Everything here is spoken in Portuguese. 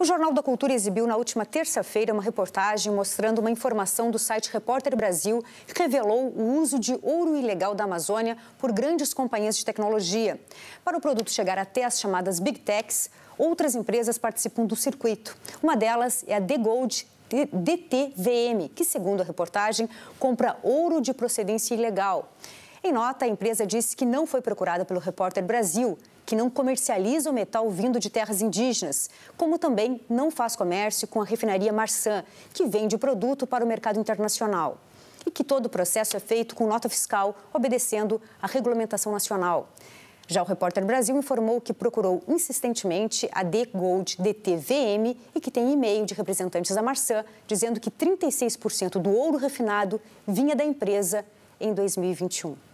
O Jornal da Cultura exibiu na última terça-feira uma reportagem mostrando uma informação do site Repórter Brasil que revelou o uso de ouro ilegal da Amazônia por grandes companhias de tecnologia. Para o produto chegar até as chamadas Big Techs, outras empresas participam do circuito. Uma delas é a The Gold DTVM, que, segundo a reportagem, compra ouro de procedência ilegal. Em nota, a empresa disse que não foi procurada pelo Repórter Brasil, que não comercializa o metal vindo de terras indígenas, como também não faz comércio com a refinaria Marçã, que vende o produto para o mercado internacional. E que todo o processo é feito com nota fiscal, obedecendo à regulamentação nacional. Já o Repórter Brasil informou que procurou insistentemente a The Gold DTVM e que tem e-mail de representantes da Marçã dizendo que 36% do ouro refinado vinha da empresa em 2021.